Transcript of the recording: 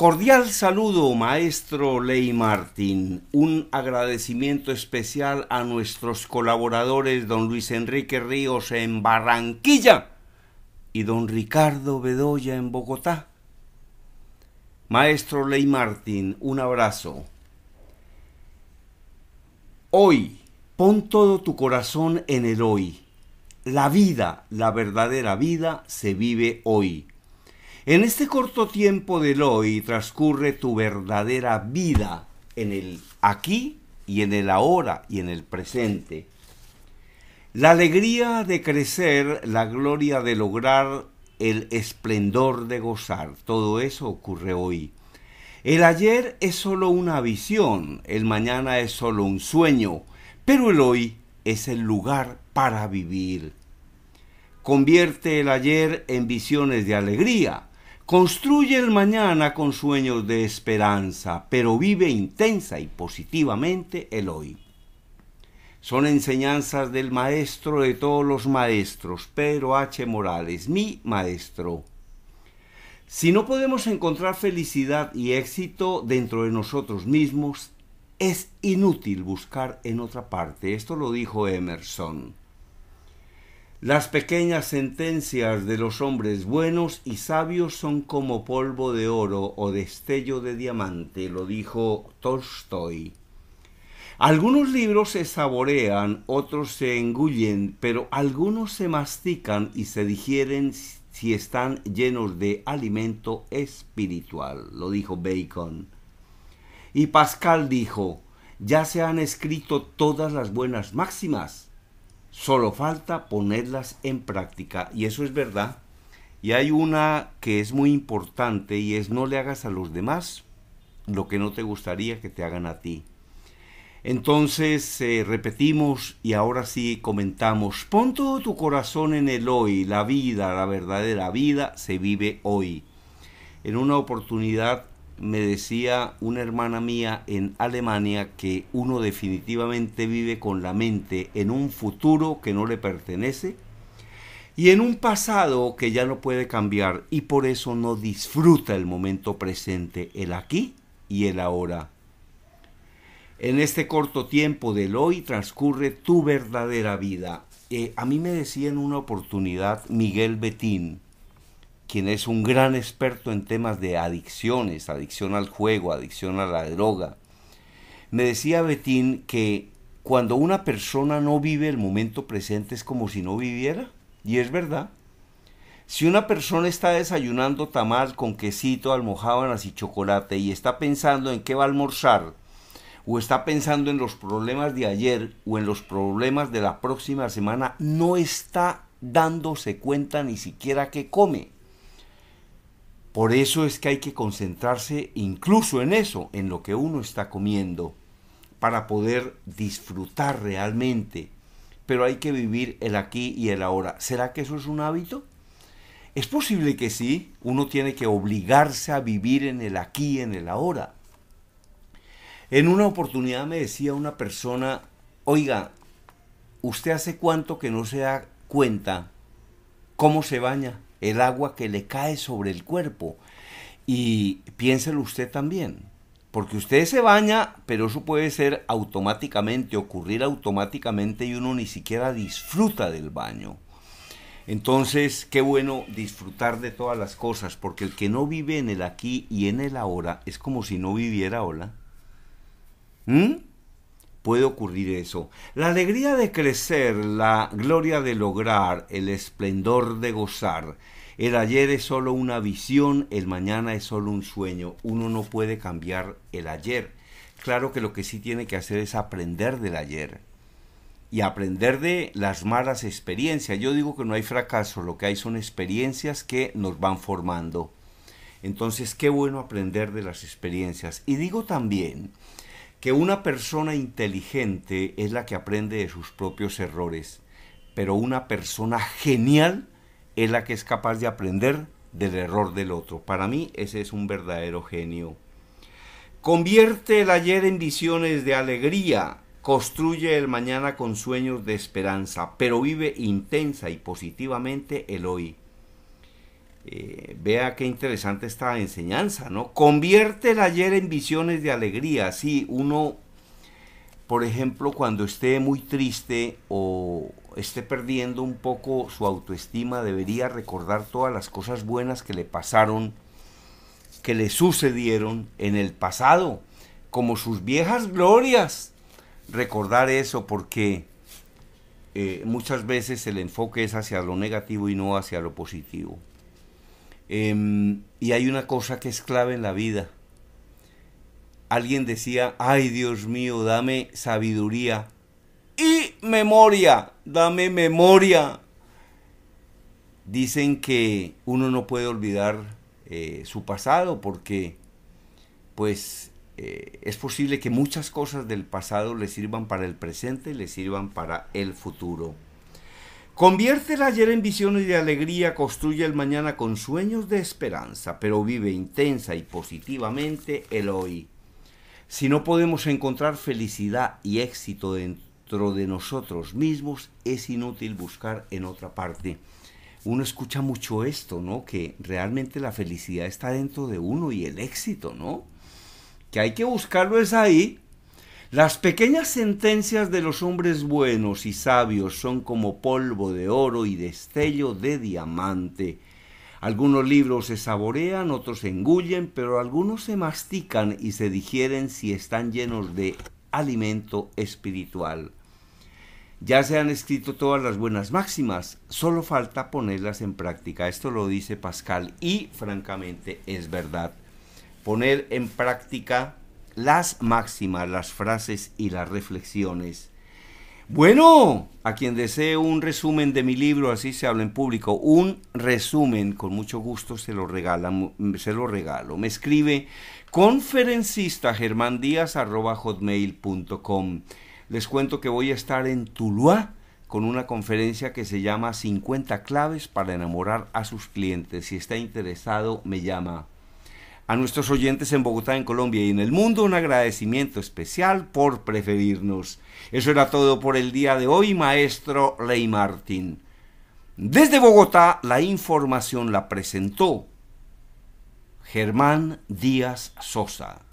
Cordial saludo, maestro Ley Martín. Un agradecimiento especial a nuestros colaboradores, don Luis Enrique Ríos en Barranquilla y don Ricardo Bedoya en Bogotá. Maestro Ley Martín, un abrazo. Hoy, pon todo tu corazón en el hoy. La vida, la verdadera vida, se vive hoy. En este corto tiempo del hoy transcurre tu verdadera vida en el aquí y en el ahora y en el presente. La alegría de crecer, la gloria de lograr, el esplendor de gozar, todo eso ocurre hoy. El ayer es solo una visión, el mañana es solo un sueño, pero el hoy es el lugar para vivir. Convierte el ayer en visiones de alegría, Construye el mañana con sueños de esperanza, pero vive intensa y positivamente el hoy. Son enseñanzas del maestro de todos los maestros, Pedro H. Morales, mi maestro. Si no podemos encontrar felicidad y éxito dentro de nosotros mismos, es inútil buscar en otra parte. Esto lo dijo Emerson. Las pequeñas sentencias de los hombres buenos y sabios son como polvo de oro o destello de diamante, lo dijo Tolstoy. Algunos libros se saborean, otros se engullen, pero algunos se mastican y se digieren si están llenos de alimento espiritual, lo dijo Bacon. Y Pascal dijo, ya se han escrito todas las buenas máximas, Solo falta ponerlas en práctica y eso es verdad. Y hay una que es muy importante y es no le hagas a los demás lo que no te gustaría que te hagan a ti. Entonces eh, repetimos y ahora sí comentamos, pon todo tu corazón en el hoy, la vida, la verdadera vida se vive hoy. En una oportunidad me decía una hermana mía en Alemania que uno definitivamente vive con la mente en un futuro que no le pertenece y en un pasado que ya no puede cambiar y por eso no disfruta el momento presente, el aquí y el ahora. En este corto tiempo del hoy transcurre tu verdadera vida. Eh, a mí me decía en una oportunidad Miguel Betín, quien es un gran experto en temas de adicciones, adicción al juego, adicción a la droga. Me decía Betín que cuando una persona no vive el momento presente es como si no viviera, y es verdad. Si una persona está desayunando tamal con quesito, almojábanas y chocolate y está pensando en qué va a almorzar, o está pensando en los problemas de ayer o en los problemas de la próxima semana, no está dándose cuenta ni siquiera que come. Por eso es que hay que concentrarse incluso en eso, en lo que uno está comiendo, para poder disfrutar realmente. Pero hay que vivir el aquí y el ahora. ¿Será que eso es un hábito? Es posible que sí, uno tiene que obligarse a vivir en el aquí y en el ahora. En una oportunidad me decía una persona, oiga, ¿usted hace cuánto que no se da cuenta cómo se baña? el agua que le cae sobre el cuerpo. Y piénselo usted también, porque usted se baña, pero eso puede ser automáticamente, ocurrir automáticamente y uno ni siquiera disfruta del baño. Entonces, qué bueno disfrutar de todas las cosas, porque el que no vive en el aquí y en el ahora es como si no viviera ahora. ¿Mm? puede ocurrir eso. La alegría de crecer, la gloria de lograr, el esplendor de gozar. El ayer es solo una visión, el mañana es solo un sueño. Uno no puede cambiar el ayer. Claro que lo que sí tiene que hacer es aprender del ayer y aprender de las malas experiencias. Yo digo que no hay fracaso, lo que hay son experiencias que nos van formando. Entonces, qué bueno aprender de las experiencias. Y digo también que una persona inteligente es la que aprende de sus propios errores, pero una persona genial es la que es capaz de aprender del error del otro. Para mí ese es un verdadero genio. Convierte el ayer en visiones de alegría, construye el mañana con sueños de esperanza, pero vive intensa y positivamente el hoy. Eh, vea qué interesante esta enseñanza, ¿no? Convierte el ayer en visiones de alegría. Si uno, por ejemplo, cuando esté muy triste o esté perdiendo un poco su autoestima, debería recordar todas las cosas buenas que le pasaron, que le sucedieron en el pasado, como sus viejas glorias. Recordar eso porque eh, muchas veces el enfoque es hacia lo negativo y no hacia lo positivo. Em, y hay una cosa que es clave en la vida. Alguien decía, ay Dios mío, dame sabiduría y memoria, dame memoria. Dicen que uno no puede olvidar eh, su pasado porque pues eh, es posible que muchas cosas del pasado le sirvan para el presente y le sirvan para el futuro. Convierte el ayer en visiones de alegría, construye el mañana con sueños de esperanza, pero vive intensa y positivamente el hoy. Si no podemos encontrar felicidad y éxito dentro de nosotros mismos, es inútil buscar en otra parte. Uno escucha mucho esto, ¿no? Que realmente la felicidad está dentro de uno y el éxito, ¿no? Que hay que buscarlo es ahí, las pequeñas sentencias de los hombres buenos y sabios son como polvo de oro y destello de diamante. Algunos libros se saborean, otros se engullen, pero algunos se mastican y se digieren si están llenos de alimento espiritual. Ya se han escrito todas las buenas máximas, solo falta ponerlas en práctica. Esto lo dice Pascal y francamente es verdad. Poner en práctica las máximas, las frases y las reflexiones. Bueno, a quien desee un resumen de mi libro, así se habla en público, un resumen, con mucho gusto se lo, regala, se lo regalo. Me escribe conferencista hotmail.com. Les cuento que voy a estar en Tuluá con una conferencia que se llama 50 claves para enamorar a sus clientes. Si está interesado, me llama a nuestros oyentes en Bogotá, en Colombia y en el mundo, un agradecimiento especial por preferirnos. Eso era todo por el día de hoy, maestro Ley Martín. Desde Bogotá, la información la presentó Germán Díaz Sosa.